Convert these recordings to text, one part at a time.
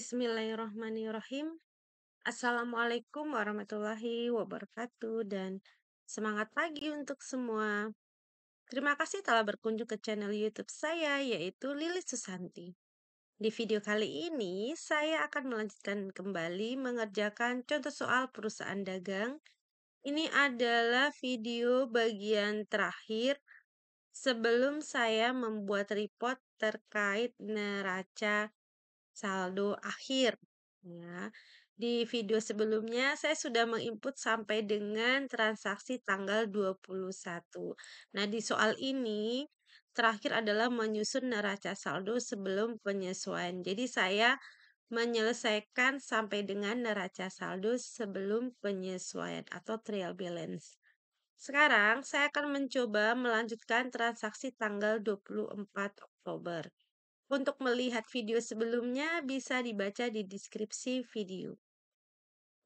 Bismillahirrahmanirrahim. Assalamualaikum warahmatullahi wabarakatuh dan semangat pagi untuk semua. Terima kasih telah berkunjung ke channel YouTube saya yaitu Lilis Susanti. Di video kali ini, saya akan melanjutkan kembali mengerjakan contoh soal perusahaan dagang. Ini adalah video bagian terakhir sebelum saya membuat report terkait neraca saldo akhir. Ya. Di video sebelumnya saya sudah menginput sampai dengan transaksi tanggal 21. Nah, di soal ini terakhir adalah menyusun neraca saldo sebelum penyesuaian. Jadi saya menyelesaikan sampai dengan neraca saldo sebelum penyesuaian atau trial balance. Sekarang saya akan mencoba melanjutkan transaksi tanggal 24 Oktober. Untuk melihat video sebelumnya bisa dibaca di deskripsi video.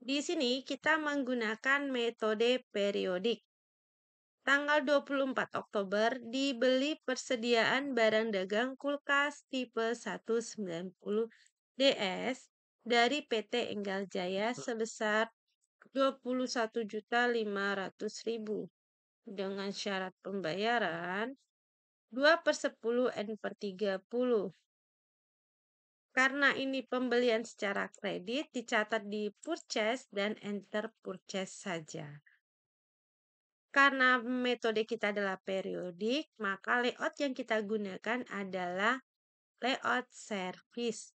Di sini kita menggunakan metode periodik. Tanggal 24 Oktober dibeli persediaan barang dagang kulkas tipe 190 DS dari PT Enggal Jaya sebesar 21.500.000 dengan syarat pembayaran 2 per 10 N per 30. Karena ini pembelian secara kredit, dicatat di purchase dan enter purchase saja. Karena metode kita adalah periodik, maka layout yang kita gunakan adalah layout service.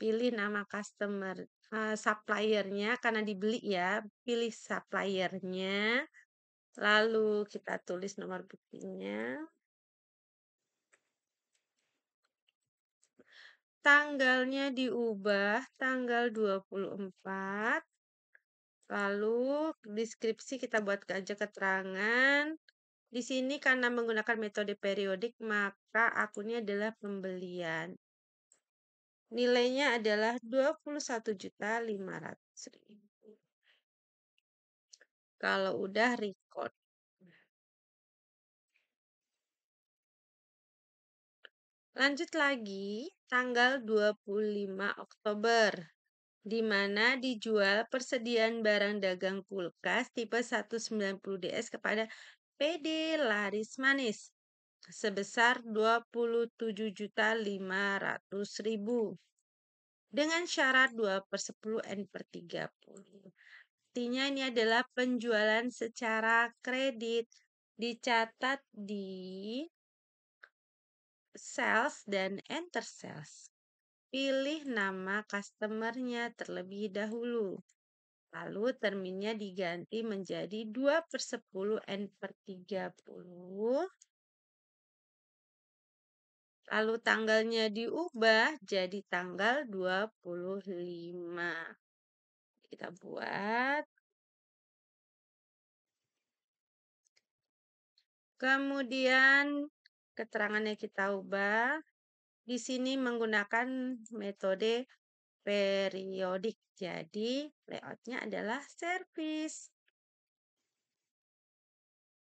Pilih nama customer uh, suppliernya karena dibeli ya, pilih suppliernya Lalu kita tulis nomor buktinya. Tanggalnya diubah tanggal 24. Lalu deskripsi kita buat aja keterangan. Di sini karena menggunakan metode periodik, maka akunnya adalah pembelian. Nilainya adalah ribu. Kalau udah Lanjut lagi tanggal 25 Oktober di mana dijual persediaan barang dagang kulkas tipe 190DS kepada PD Laris Manis sebesar 27.500.000 dengan syarat 2 per 10 N per 30. Artinya ini adalah penjualan secara kredit dicatat di sales dan enter sales. Pilih nama customernya terlebih dahulu. Lalu terminnya diganti menjadi 2 per 10 N per 30. Lalu tanggalnya diubah jadi tanggal 25. Kita buat. Kemudian keterangannya kita ubah. Di sini menggunakan metode periodik. Jadi, layoutnya adalah service.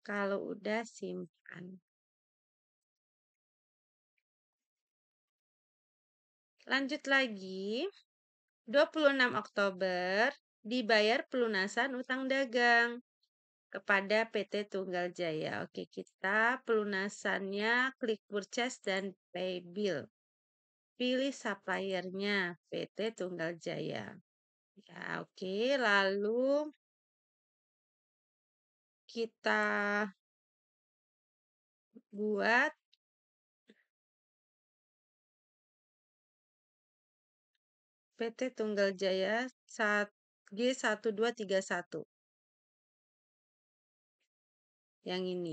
Kalau udah simpan. Lanjut lagi. 26 Oktober dibayar pelunasan utang dagang kepada PT Tunggal Jaya. Oke, kita pelunasannya klik purchase dan pay bill. Pilih suppliernya PT Tunggal Jaya. Ya, oke, lalu kita buat PT Tunggal Jaya G1231 yang ini.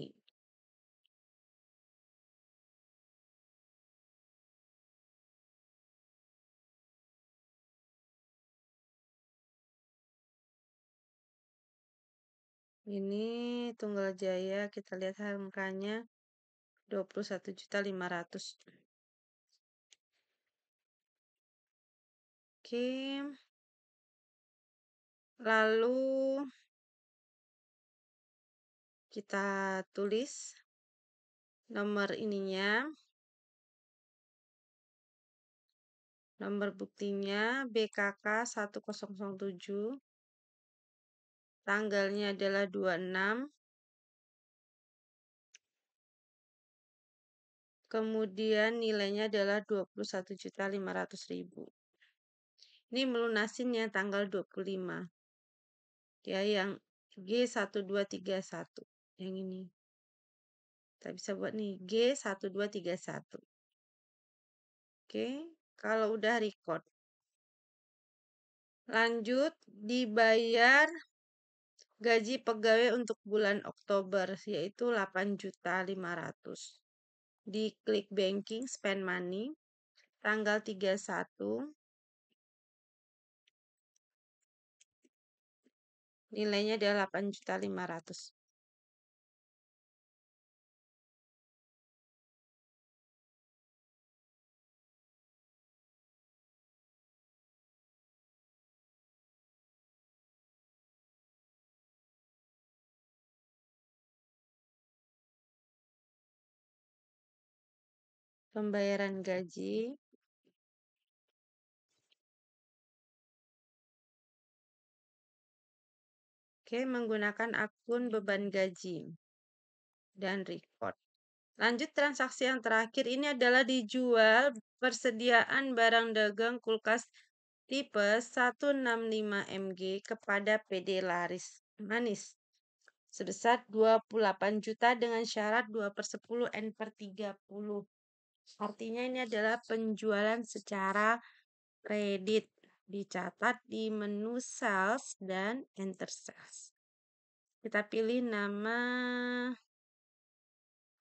Ini Tunggal Jaya, kita lihat harganya 21.500. Oke. Lalu kita tulis nomor ininya nomor buktinya BKK 1007 tanggalnya adalah 26 kemudian nilainya adalah 21.500.000 ini melunasinya tanggal 25 ya yang G1231 yang ini. Kita bisa buat nih G1231. Oke, kalau udah record. Lanjut dibayar gaji pegawai untuk bulan Oktober yaitu 8.500. Di klik banking spend money tanggal 31 nilainya adalah 8.500. pembayaran gaji Oke, menggunakan akun beban gaji dan record. Lanjut transaksi yang terakhir ini adalah dijual persediaan barang dagang kulkas tipe 165 MG kepada PD Laris Manis sebesar 28 juta dengan syarat 2 per 10 N per 30. Artinya ini adalah penjualan secara kredit. Dicatat di menu sales dan enter sales. Kita pilih nama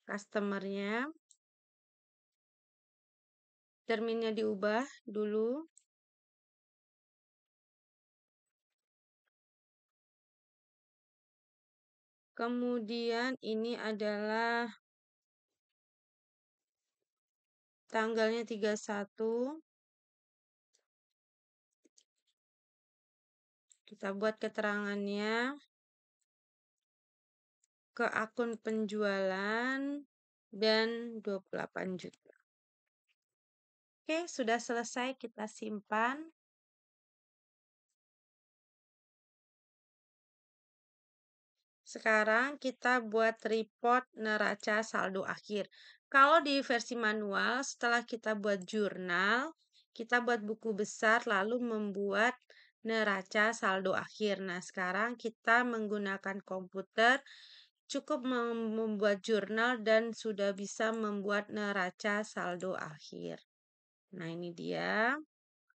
customernya. Terminnya diubah dulu. Kemudian ini adalah tanggalnya 31 kita buat keterangannya ke akun penjualan dan 28 juta. Oke, sudah selesai kita simpan. Sekarang kita buat report neraca saldo akhir. Kalau di versi manual, setelah kita buat jurnal, kita buat buku besar lalu membuat neraca saldo akhir. Nah, sekarang kita menggunakan komputer cukup membuat jurnal dan sudah bisa membuat neraca saldo akhir. Nah, ini dia.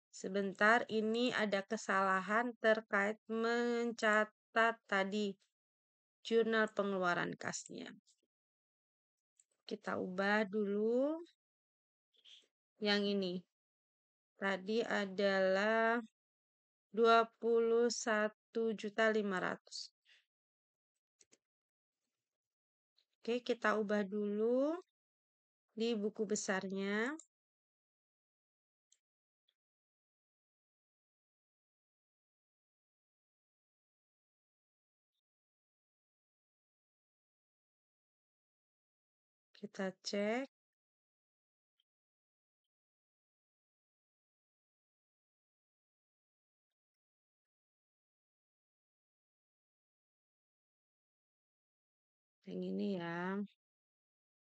Sebentar, ini ada kesalahan terkait mencatat tadi jurnal pengeluaran kasnya kita ubah dulu yang ini. Tadi adalah juta 21.500. Oke, kita ubah dulu di buku besarnya. Kita cek. Yang ini ya.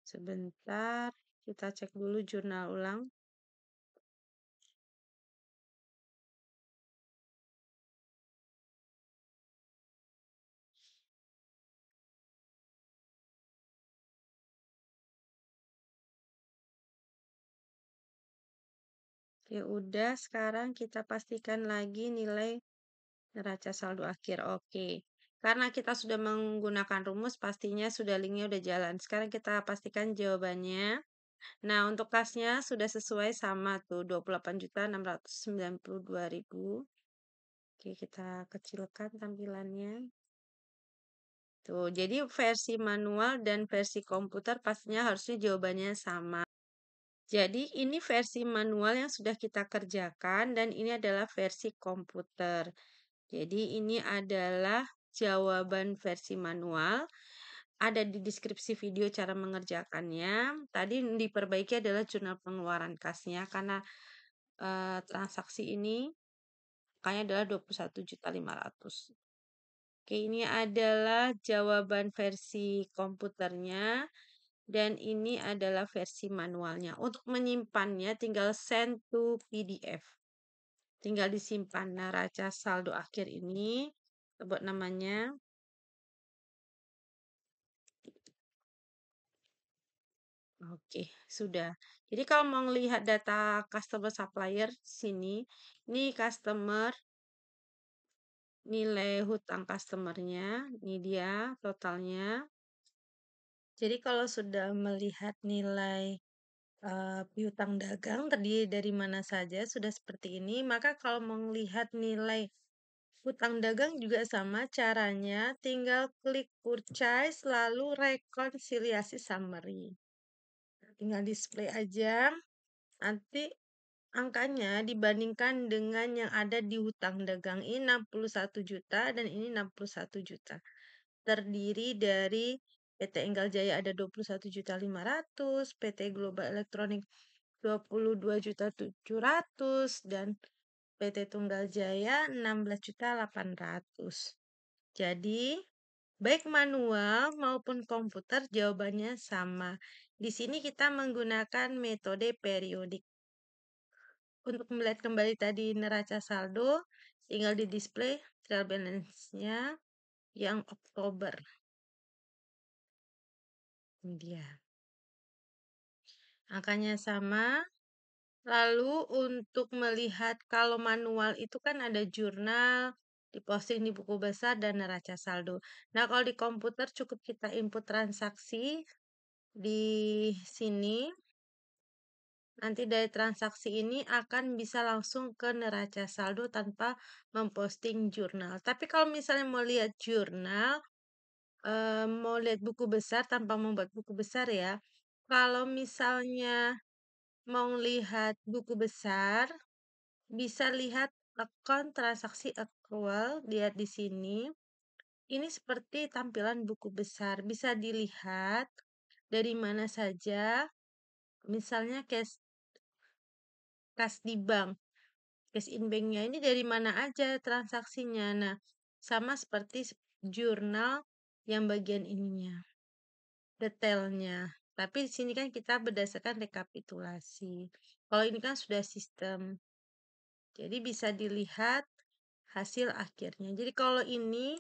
Sebentar, kita cek dulu jurnal ulang. Ya udah, sekarang kita pastikan lagi nilai neraca saldo akhir. Oke. Karena kita sudah menggunakan rumus, pastinya sudah linknya udah jalan. Sekarang kita pastikan jawabannya. Nah, untuk kasnya sudah sesuai sama tuh 28.692.000. Oke, kita kecilkan tampilannya. Tuh, jadi versi manual dan versi komputer pastinya harusnya jawabannya sama. Jadi ini versi manual yang sudah kita kerjakan dan ini adalah versi komputer. Jadi ini adalah jawaban versi manual. Ada di deskripsi video cara mengerjakannya. Tadi diperbaiki adalah jurnal pengeluaran kasnya karena eh, transaksi ini kayaknya adalah 21.500. Oke, ini adalah jawaban versi komputernya dan ini adalah versi manualnya. Untuk menyimpannya tinggal send to PDF. Tinggal disimpan neraca nah, saldo akhir ini, buat namanya. Oke, sudah. Jadi kalau mau lihat data customer supplier sini, ini customer nilai hutang customernya, ini dia totalnya. Jadi kalau sudah melihat nilai, piutang dagang terdiri dari mana saja sudah seperti ini, maka kalau melihat nilai hutang dagang juga sama caranya, tinggal klik purchase lalu rekonsiliasi summary. Tinggal display aja, nanti angkanya dibandingkan dengan yang ada di hutang dagang ini 61 juta dan ini 61 juta terdiri dari PT Enggal Jaya ada 21.500, PT Global Elektronik 22.700 dan PT Tunggal Jaya 16.800. Jadi, baik manual maupun komputer jawabannya sama. Di sini kita menggunakan metode periodik. Untuk melihat kembali tadi neraca saldo, tinggal di display trial balance-nya yang Oktober. Ini dia. Angkanya sama. Lalu untuk melihat kalau manual itu kan ada jurnal, diposting di buku besar, dan neraca saldo. Nah, kalau di komputer cukup kita input transaksi di sini. Nanti dari transaksi ini akan bisa langsung ke neraca saldo tanpa memposting jurnal. Tapi kalau misalnya mau lihat jurnal, mau lihat buku besar tanpa membuat buku besar ya. Kalau misalnya mau lihat buku besar, bisa lihat account transaksi accrual, lihat di sini. Ini seperti tampilan buku besar, bisa dilihat dari mana saja, misalnya cash kas di bank. Cash in banknya ini dari mana aja transaksinya. Nah, sama seperti jurnal yang bagian ininya, detailnya. Tapi di sini kan kita berdasarkan rekapitulasi. Kalau ini kan sudah sistem. Jadi bisa dilihat hasil akhirnya. Jadi kalau ini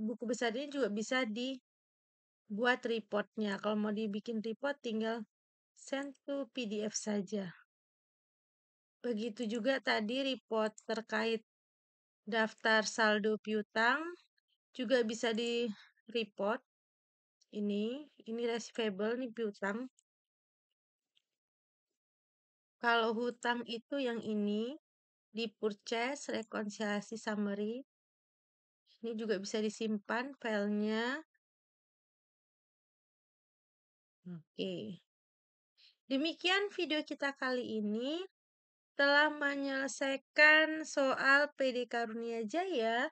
buku besar ini juga bisa dibuat reportnya. Kalau mau dibikin report tinggal send to PDF saja. Begitu juga tadi report terkait daftar saldo piutang, juga bisa di report ini ini receivable nih piutang kalau hutang itu yang ini di purchase rekonsiliasi summary ini juga bisa disimpan filenya oke demikian video kita kali ini telah menyelesaikan soal PD Karunia Jaya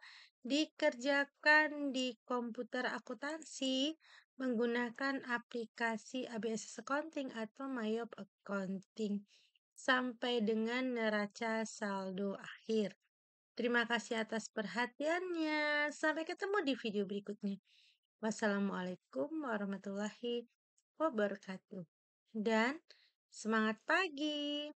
dikerjakan di komputer akuntansi menggunakan aplikasi ABS Accounting atau Myop Accounting sampai dengan neraca saldo akhir. Terima kasih atas perhatiannya. Sampai ketemu di video berikutnya. Wassalamualaikum warahmatullahi wabarakatuh. Dan semangat pagi!